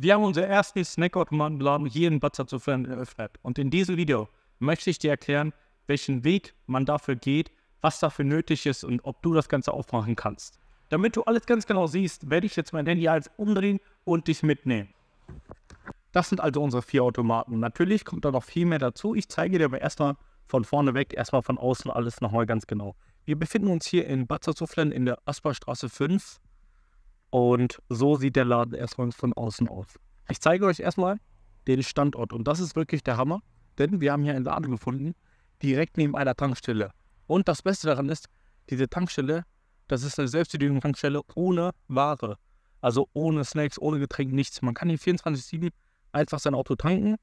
Wir haben unseren ersten Snackautomatenladen hier in Bad Salzuflen eröffnet. Und in diesem Video möchte ich dir erklären, welchen Weg man dafür geht, was dafür nötig ist und ob du das Ganze aufmachen kannst. Damit du alles ganz genau siehst, werde ich jetzt mein Handy als umdrehen und dich mitnehmen. Das sind also unsere vier Automaten. Natürlich kommt da noch viel mehr dazu. Ich zeige dir aber erstmal von vorne weg, erstmal von außen alles nochmal ganz genau. Wir befinden uns hier in Bad Salzuflen in der Asperstraße 5 und so sieht der Laden erstmal von außen aus. Ich zeige euch erstmal den Standort. Und das ist wirklich der Hammer, denn wir haben hier einen Laden gefunden, direkt neben einer Tankstelle. Und das Beste daran ist, diese Tankstelle, das ist eine selbstbedienung Tankstelle ohne Ware. Also ohne Snacks, ohne Getränke, nichts. Man kann hier 24-7 einfach sein Auto tanken,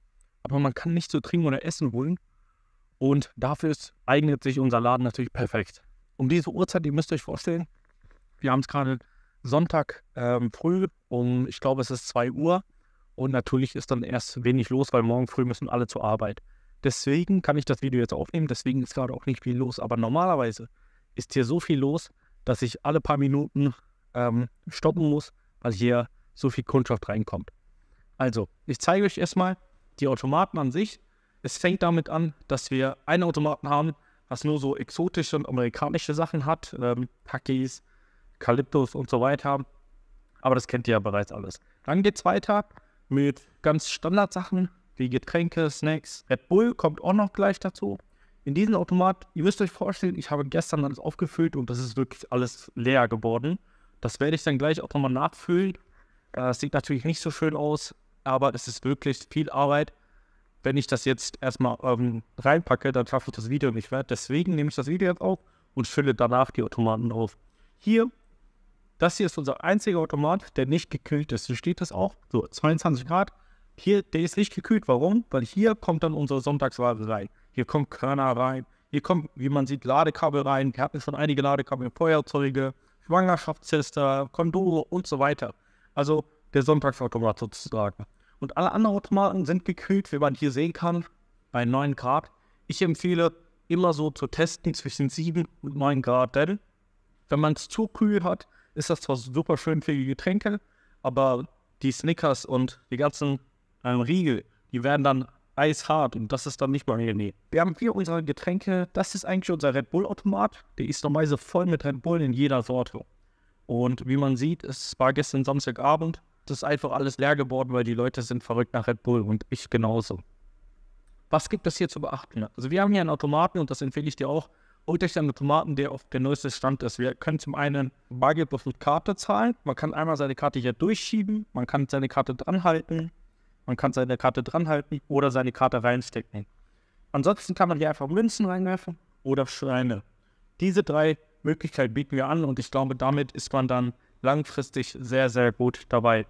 aber man kann nichts zu trinken oder essen wollen. Und dafür ist, eignet sich unser Laden natürlich perfekt. Um diese Uhrzeit, ihr müsst euch vorstellen, wir haben es gerade Sonntag ähm, früh um, ich glaube, es ist 2 Uhr. Und natürlich ist dann erst wenig los, weil morgen früh müssen alle zur Arbeit. Deswegen kann ich das Video jetzt aufnehmen, deswegen ist gerade auch nicht viel los. Aber normalerweise ist hier so viel los, dass ich alle paar Minuten ähm, stoppen muss, weil hier so viel Kundschaft reinkommt. Also, ich zeige euch erstmal die Automaten an sich. Es fängt damit an, dass wir einen Automaten haben, was nur so exotische und amerikanische Sachen hat, ähm, Hackies, Kalyptus und so weiter. Aber das kennt ihr ja bereits alles. Dann geht es weiter mit ganz Standardsachen wie Getränke, Snacks. Red Bull kommt auch noch gleich dazu. In diesem Automat, ihr müsst euch vorstellen, ich habe gestern alles aufgefüllt und das ist wirklich alles leer geworden. Das werde ich dann gleich auch nochmal nachfüllen. Das sieht natürlich nicht so schön aus, aber es ist wirklich viel Arbeit. Wenn ich das jetzt erstmal ähm, reinpacke, dann schaffe ich das Video nicht mehr. Deswegen nehme ich das Video jetzt auf und fülle danach die Automaten auf. Hier das hier ist unser einziger Automat, der nicht gekühlt ist. Hier steht das auch, so 22 Grad. Hier, der ist nicht gekühlt. Warum? Weil hier kommt dann unsere Sonntagsware rein. Hier kommt Körner rein. Hier kommt, wie man sieht, Ladekabel rein. Wir hatten schon einige Ladekabel, Feuerzeuge, Schwangerschaftstester, Kondome und so weiter. Also der Sonntagsautomat sozusagen. Und alle anderen Automaten sind gekühlt, wie man hier sehen kann, bei 9 Grad. Ich empfehle immer so zu testen zwischen 7 und 9 Grad, denn wenn man es zu kühl hat, ist das zwar super schön für die Getränke, aber die Snickers und die ganzen ähm, Riegel, die werden dann eishart und das ist dann nicht mal hier. Nee. Wir haben hier unsere Getränke. Das ist eigentlich unser Red Bull-Automat. Der ist normalerweise voll mit Red Bull in jeder Sorte. Und wie man sieht, es war gestern Samstagabend. Das ist einfach alles leer geworden, weil die Leute sind verrückt nach Red Bull und ich genauso. Was gibt es hier zu beachten? Also wir haben hier einen Automaten und das empfehle ich dir auch. Oder ich mit Tomaten, der auf der neueste Stand ist. Wir können zum einen Bargeld auf Karte zahlen. Man kann einmal seine Karte hier durchschieben, man kann seine Karte dranhalten, man kann seine Karte dranhalten oder seine Karte reinstecken. Ansonsten kann man hier einfach Münzen reinwerfen oder Schreine. Diese drei Möglichkeiten bieten wir an und ich glaube, damit ist man dann langfristig sehr, sehr gut dabei.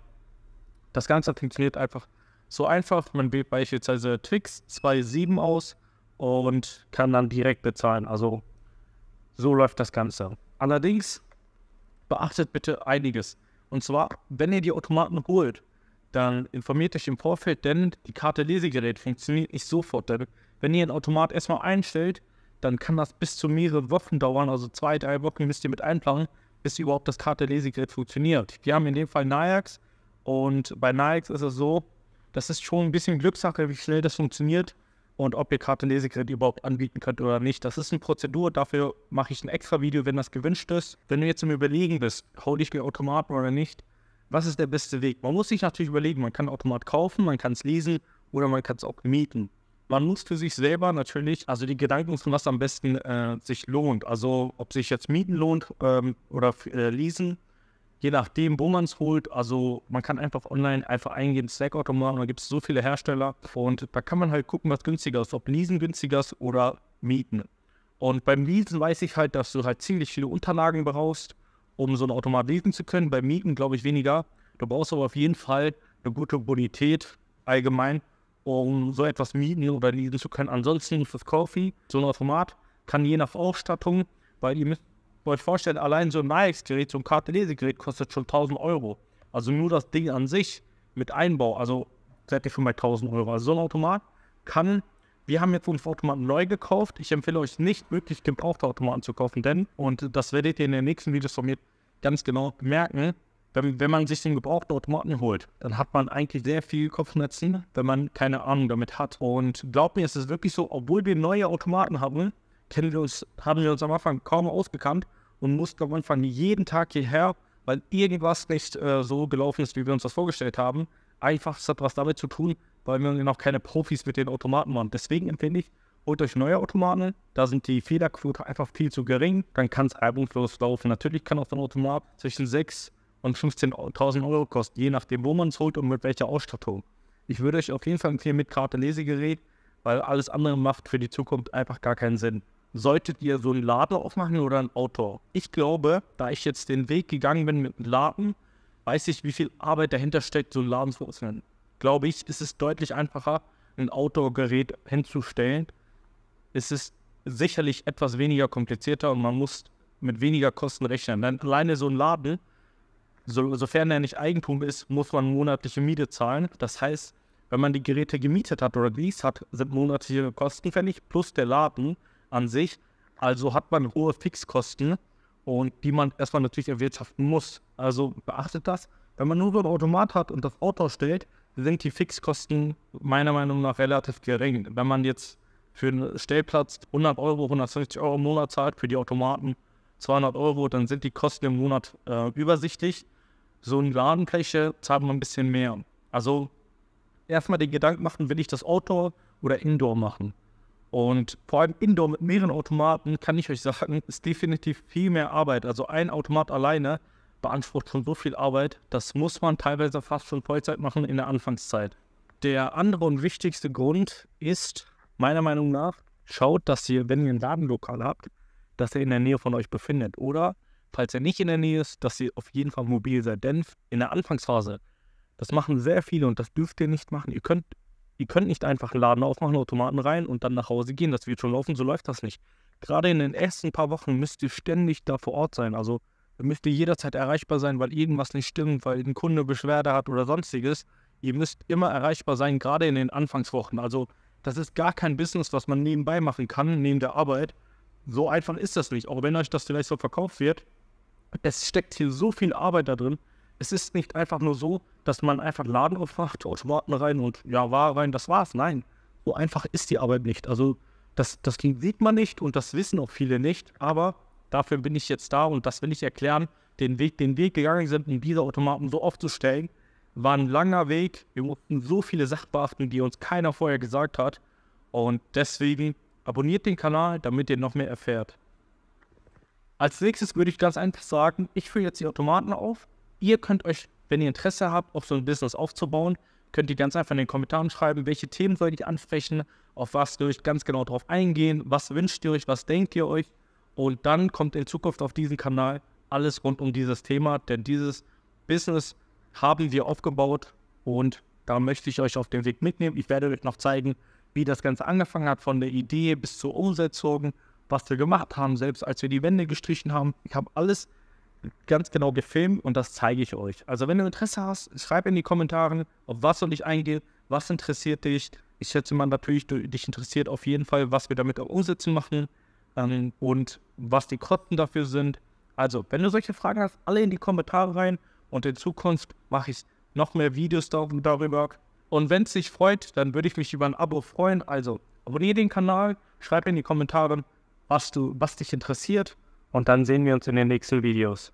Das Ganze funktioniert einfach so einfach. Man wählt beispielsweise Twix 2.7 aus und kann dann direkt bezahlen. Also so läuft das Ganze. Allerdings beachtet bitte einiges. Und zwar, wenn ihr die Automaten holt, dann informiert euch im Vorfeld, denn die Karte Lesegerät funktioniert nicht sofort. Denn wenn ihr ein Automat erstmal einstellt, dann kann das bis zu mehrere Wochen dauern, also zwei, drei Wochen müsst ihr mit einplanen, bis überhaupt das Karte Lesegerät funktioniert. Wir haben in dem Fall Najax und bei Najax ist es so, das ist schon ein bisschen Glückssache, wie schnell das funktioniert und ob ihr gerade Lesekredit überhaupt anbieten könnt oder nicht. Das ist eine Prozedur, dafür mache ich ein extra Video, wenn das gewünscht ist. Wenn du jetzt im Überlegen bist, hole ich mir Automaten oder nicht, was ist der beste Weg? Man muss sich natürlich überlegen, man kann Automat kaufen, man kann es lesen oder man kann es auch mieten. Man muss für sich selber natürlich, also die Gedanken machen, was am besten äh, sich lohnt. Also ob sich jetzt mieten lohnt ähm, oder äh, leasen, je nachdem, wo man es holt. Also man kann einfach online einfach eingeben, Snackautomaten, da gibt es so viele Hersteller und da kann man halt gucken, was günstiger ist, ob Leasen günstiger ist oder Mieten. Und beim Leasen weiß ich halt, dass du halt ziemlich viele Unterlagen brauchst, um so ein Automat leasen zu können. Beim Mieten glaube ich weniger. Du brauchst aber auf jeden Fall eine gute Bonität allgemein, um so etwas mieten oder leasen zu können. Ansonsten fürs Coffee, so ein Automat, kann je nach Ausstattung, weil ihr müsst wollt vorstellen, allein so ein nike gerät so ein Kartenlesegerät kostet schon 1000 Euro. Also nur das Ding an sich mit Einbau, also seid ihr schon bei 1000 Euro. Also so ein Automat kann, wir haben jetzt uns Automaten neu gekauft. Ich empfehle euch nicht, wirklich gebrauchte Automaten zu kaufen, denn, und das werdet ihr in den nächsten Videos von mir ganz genau merken, wenn, wenn man sich den gebrauchten Automaten holt, dann hat man eigentlich sehr viel Kopfschmerzen, wenn man keine Ahnung damit hat. Und glaubt mir, es ist wirklich so, obwohl wir neue Automaten haben, kennen wir uns, haben wir uns am Anfang kaum ausgekannt, und mussten am Anfang jeden Tag hierher, weil irgendwas nicht äh, so gelaufen ist, wie wir uns das vorgestellt haben. Einfach hat was damit zu tun, weil wir noch keine Profis mit den Automaten waren. Deswegen empfinde ich, holt euch neue Automaten, da sind die Fehlerquote einfach viel zu gering, dann kann es reibungslos laufen. Natürlich kann auch so ein Automat zwischen 6.000 und 15.000 Euro kosten, je nachdem, wo man es holt und mit welcher Ausstattung. Ich würde euch auf jeden Fall empfehlen mit Karte Lesegerät, weil alles andere macht für die Zukunft einfach gar keinen Sinn solltet ihr so einen Laden aufmachen oder ein Auto? Ich glaube, da ich jetzt den Weg gegangen bin mit dem Laden, weiß ich, wie viel Arbeit dahinter steckt, so einen Laden zu öffnen. Glaube ich, ist es deutlich einfacher, ein Outdoor-Gerät hinzustellen. Es ist sicherlich etwas weniger komplizierter und man muss mit weniger Kosten rechnen. Denn alleine so ein Laden, so, sofern er nicht Eigentum ist, muss man monatliche Miete zahlen. Das heißt, wenn man die Geräte gemietet hat oder geleast hat, sind monatliche Kosten fällig plus der Laden an sich. Also hat man hohe Fixkosten und die man erstmal natürlich erwirtschaften muss. Also beachtet das. Wenn man nur so einen Automat hat und das Auto stellt, sind die Fixkosten meiner Meinung nach relativ gering. Wenn man jetzt für einen Stellplatz 100 Euro, 150 Euro im Monat zahlt, für die Automaten 200 Euro, dann sind die Kosten im Monat äh, übersichtlich. So eine Ladenfläche zahlt man ein bisschen mehr. Also erstmal den Gedanken machen, will ich das Outdoor oder Indoor machen? Und vor allem Indoor mit mehreren Automaten kann ich euch sagen, ist definitiv viel mehr Arbeit. Also ein Automat alleine beansprucht schon so viel Arbeit, das muss man teilweise fast schon Vollzeit machen in der Anfangszeit. Der andere und wichtigste Grund ist, meiner Meinung nach, schaut, dass ihr, wenn ihr ein Ladenlokal habt, dass er in der Nähe von euch befindet. Oder, falls er nicht in der Nähe ist, dass ihr auf jeden Fall mobil seid. Denn in der Anfangsphase, das machen sehr viele und das dürft ihr nicht machen. Ihr könnt Ihr könnt nicht einfach einen Laden aufmachen, Automaten rein und dann nach Hause gehen. Das wird schon laufen, so läuft das nicht. Gerade in den ersten paar Wochen müsst ihr ständig da vor Ort sein. Also müsst ihr jederzeit erreichbar sein, weil irgendwas nicht stimmt, weil ein Kunde Beschwerde hat oder sonstiges. Ihr müsst immer erreichbar sein, gerade in den Anfangswochen. Also das ist gar kein Business, was man nebenbei machen kann, neben der Arbeit. So einfach ist das nicht. Auch wenn euch das vielleicht so verkauft wird, es steckt hier so viel Arbeit da drin. Es ist nicht einfach nur so, dass man einfach Laden aufmacht, Automaten rein und ja, Ware rein, das war's. Nein, so einfach ist die Arbeit nicht. Also das, das sieht man nicht und das wissen auch viele nicht, aber dafür bin ich jetzt da und das will ich erklären. Den Weg, den Weg gegangen sind, um diese Automaten so aufzustellen, war ein langer Weg. Wir mussten so viele Sachen beachten, die uns keiner vorher gesagt hat. Und deswegen abonniert den Kanal, damit ihr noch mehr erfährt. Als nächstes würde ich ganz einfach sagen, ich führe jetzt die Automaten auf Ihr könnt euch, wenn ihr Interesse habt, auf so ein Business aufzubauen, könnt ihr ganz einfach in den Kommentaren schreiben, welche Themen soll ihr ansprechen, auf was will ich ganz genau drauf eingehen, was wünscht ihr euch, was denkt ihr euch. Und dann kommt in Zukunft auf diesen Kanal alles rund um dieses Thema, denn dieses Business haben wir aufgebaut und da möchte ich euch auf den Weg mitnehmen. Ich werde euch noch zeigen, wie das Ganze angefangen hat, von der Idee bis zur Umsetzung, was wir gemacht haben, selbst als wir die Wände gestrichen haben. Ich habe alles ganz genau gefilmt und das zeige ich euch. Also wenn du Interesse hast, schreib in die Kommentare, auf was soll ich eingehen, was interessiert dich. Ich schätze mal natürlich, du, dich interessiert auf jeden Fall, was wir damit umsetzen machen ähm, und was die Kosten dafür sind. Also, wenn du solche Fragen hast, alle in die Kommentare rein und in Zukunft mache ich noch mehr Videos darüber. Und wenn es dich freut, dann würde ich mich über ein Abo freuen. Also, abonniere den Kanal, schreib in die Kommentare, was, du, was dich interessiert und dann sehen wir uns in den nächsten Videos.